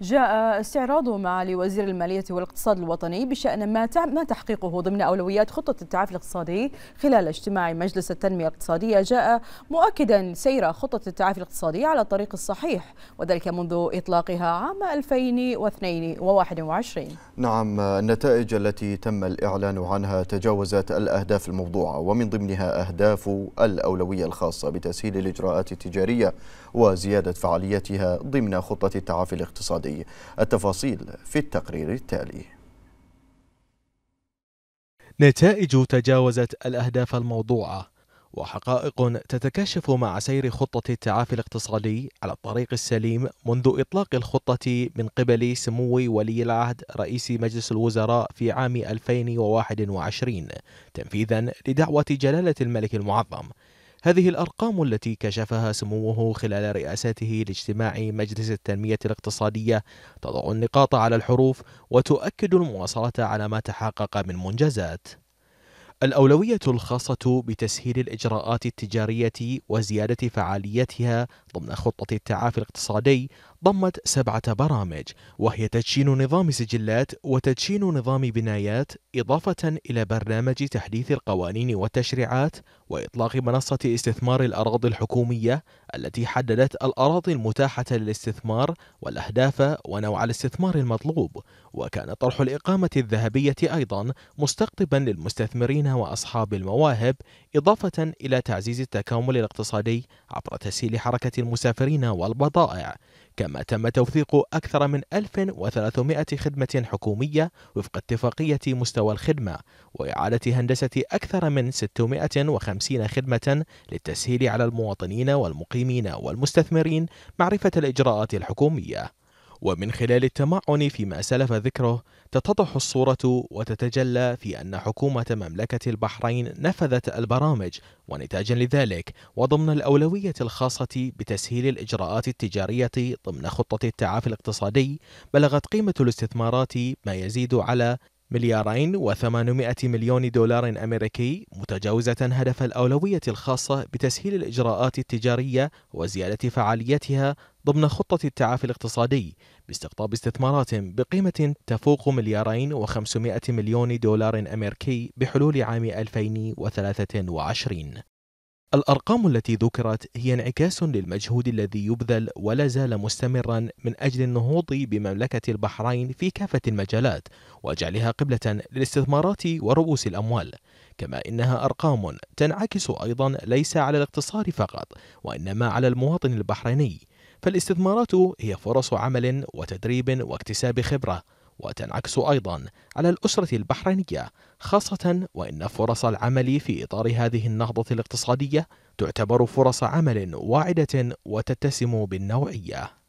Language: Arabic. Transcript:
جاء استعراض مع لوزير المالية والاقتصاد الوطني بشأن ما ما تحقيقه ضمن أولويات خطة التعافي الاقتصادي خلال اجتماع مجلس التنمية الاقتصادية جاء مؤكدا سير خطة التعافي الاقتصادي على الطريق الصحيح وذلك منذ إطلاقها عام 2021 نعم النتائج التي تم الإعلان عنها تجاوزت الأهداف الموضوعة ومن ضمنها أهداف الأولوية الخاصة بتسهيل الإجراءات التجارية وزيادة فعاليتها ضمن خطة التعافي الاقتصادي السعودي التفاصيل في التقرير التالي نتائج تجاوزت الأهداف الموضوعة وحقائق تتكشف مع سير خطة التعافي الاقتصادي على الطريق السليم منذ إطلاق الخطة من قبل سمو ولي العهد رئيس مجلس الوزراء في عام 2021 تنفيذا لدعوة جلالة الملك المعظم هذه الأرقام التي كشفها سموه خلال رئاسته لاجتماع مجلس التنمية الاقتصادية تضع النقاط على الحروف وتؤكد المواصلة على ما تحقق من منجزات الأولوية الخاصة بتسهيل الإجراءات التجارية وزيادة فعاليتها ضمن خطة التعافي الاقتصادي ضمت سبعة برامج وهي تدشين نظام سجلات وتدشين نظام بنايات إضافة إلى برنامج تحديث القوانين والتشريعات وإطلاق منصة استثمار الأراضي الحكومية التي حددت الأراضي المتاحة للاستثمار والأهداف ونوع الاستثمار المطلوب وكان طرح الإقامة الذهبية أيضا مستقطبا للمستثمرين المتمكنة وأصحاب المواهب إضافة إلى تعزيز التكامل الاقتصادي عبر تسهيل حركة المسافرين والبضائع كما تم توثيق أكثر من 1300 خدمة حكومية وفق اتفاقية مستوى الخدمة وإعادة هندسة أكثر من 650 خدمة للتسهيل على المواطنين والمقيمين والمستثمرين معرفة الإجراءات الحكومية ومن خلال التمعن فيما سلف ذكره تتضح الصورة وتتجلى في أن حكومة مملكة البحرين نفذت البرامج ونتاجا لذلك وضمن الأولوية الخاصة بتسهيل الإجراءات التجارية ضمن خطة التعافي الاقتصادي بلغت قيمة الاستثمارات ما يزيد على مليارين وثمانمائة مليون دولار أمريكي متجاوزة هدف الأولوية الخاصة بتسهيل الإجراءات التجارية وزيادة فعاليتها ضمن خطة التعافي الاقتصادي باستقطاب استثمارات بقيمة تفوق مليارين وخمسمائة مليون دولار أمريكي بحلول عام 2023 الأرقام التي ذكرت هي انعكاس للمجهود الذي يبذل ولا زال مستمرا من أجل النهوض بمملكة البحرين في كافة المجالات وجعلها قبلة للاستثمارات ورؤوس الأموال كما إنها أرقام تنعكس أيضا ليس على الاقتصاد فقط وإنما على المواطن البحريني فالاستثمارات هي فرص عمل وتدريب واكتساب خبرة وتنعكس أيضا على الأسرة البحرينية خاصة وإن فرص العمل في إطار هذه النهضة الاقتصادية تعتبر فرص عمل واعدة وتتسم بالنوعية